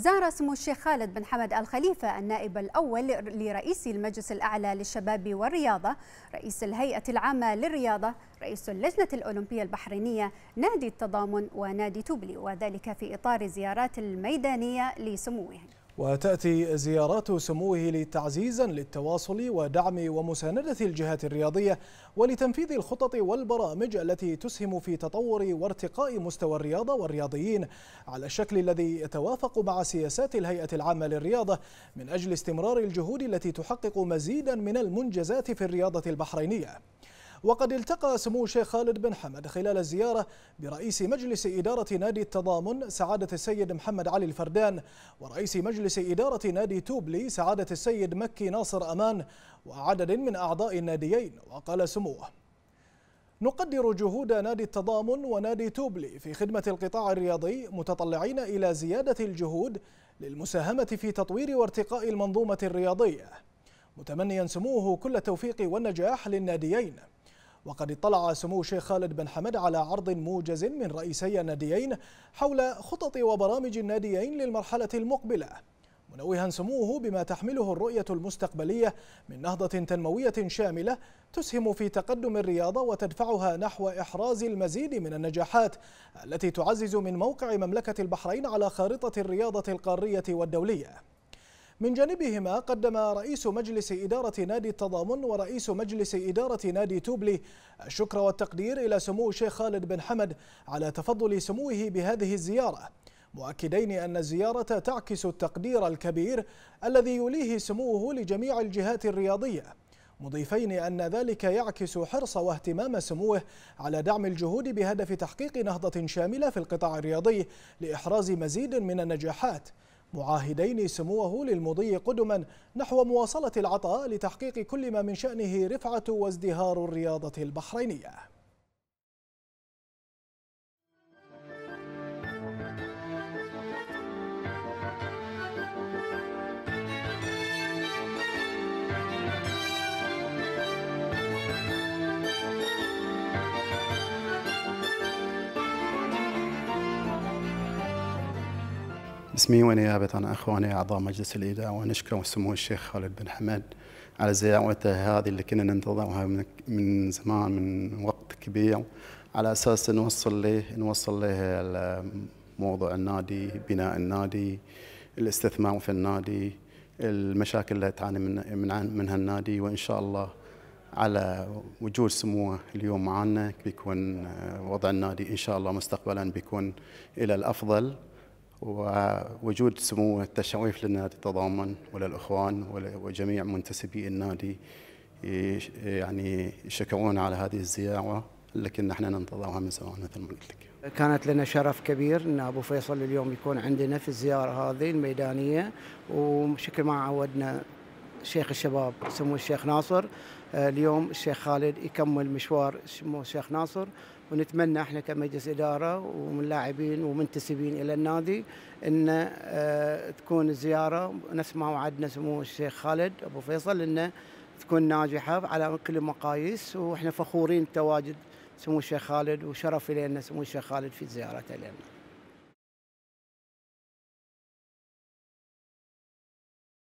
زار سمو الشيخ خالد بن حمد الخليفة النائب الأول لرئيس المجلس الأعلى للشباب والرياضة رئيس الهيئة العامة للرياضة رئيس اللجنة الأولمبية البحرينية نادي التضامن ونادي توبلي وذلك في إطار زيارات الميدانية لسموهم وتأتي زيارات سموه لتعزيزا للتواصل ودعم ومساندة الجهات الرياضية ولتنفيذ الخطط والبرامج التي تسهم في تطور وارتقاء مستوى الرياضة والرياضيين على الشكل الذي يتوافق مع سياسات الهيئة العامة للرياضة من أجل استمرار الجهود التي تحقق مزيدا من المنجزات في الرياضة البحرينية وقد التقى سمو الشيخ خالد بن حمد خلال الزيارة برئيس مجلس إدارة نادي التضامن سعادة السيد محمد علي الفردان ورئيس مجلس إدارة نادي توبلي سعادة السيد مكي ناصر أمان وعدد من أعضاء الناديين وقال سموه نقدر جهود نادي التضامن ونادي توبلي في خدمة القطاع الرياضي متطلعين إلى زيادة الجهود للمساهمة في تطوير وارتقاء المنظومة الرياضية متمنيا سموه كل التوفيق والنجاح للناديين وقد اطلع سمو الشيخ خالد بن حمد على عرض موجز من رئيسي الناديين حول خطط وبرامج الناديين للمرحلة المقبلة منوها سموه بما تحمله الرؤية المستقبلية من نهضة تنموية شاملة تسهم في تقدم الرياضة وتدفعها نحو إحراز المزيد من النجاحات التي تعزز من موقع مملكة البحرين على خارطة الرياضة القارية والدولية من جانبهما قدم رئيس مجلس إدارة نادي التضامن ورئيس مجلس إدارة نادي توبلي الشكر والتقدير إلى سمو الشيخ خالد بن حمد على تفضل سموه بهذه الزيارة مؤكدين أن الزيارة تعكس التقدير الكبير الذي يليه سموه لجميع الجهات الرياضية مضيفين أن ذلك يعكس حرص واهتمام سموه على دعم الجهود بهدف تحقيق نهضة شاملة في القطاع الرياضي لإحراز مزيد من النجاحات معاهدين سموه للمضي قدما نحو مواصلة العطاء لتحقيق كل ما من شأنه رفعة وازدهار الرياضة البحرينية اسمي ونيابة عن أخواني أعضاء مجلس الإدارة ونشكر سمو الشيخ خالد بن حمد على زيارته هذه اللي كنا ننتظرها من, من زمان من وقت كبير على أساس نوصل له نوصل له موضوع النادي بناء النادي الاستثمار في النادي المشاكل اللي تعاني من من منها النادي وإن شاء الله على وجود سموه اليوم معنا بيكون آه، وضع النادي إن شاء الله مستقبلا بيكون إلى الأفضل ووجود سموه التشريف للنادي تضامن وللإخوان وجميع منتسبي النادي يعني يشكرون على هذه الزيارة لكن نحن احنا ننتظرها من زمان مثل ما قلت لك. كانت لنا شرف كبير ان ابو فيصل اليوم يكون عندنا في الزياره هذه الميدانيه وشكل ما عودنا شيخ الشباب سمو الشيخ ناصر آه، اليوم الشيخ خالد يكمل مشوار سمو الشيخ ناصر ونتمنى احنا كمجلس اداره ومن لاعبين ومنتسبين الى النادي ان آه، تكون الزياره نفس ما وعدنا سمو الشيخ خالد ابو فيصل انه تكون ناجحه على كل المقاييس واحنا فخورين بتواجد سمو الشيخ خالد وشرف لنا سمو الشيخ خالد في زيارته لنا.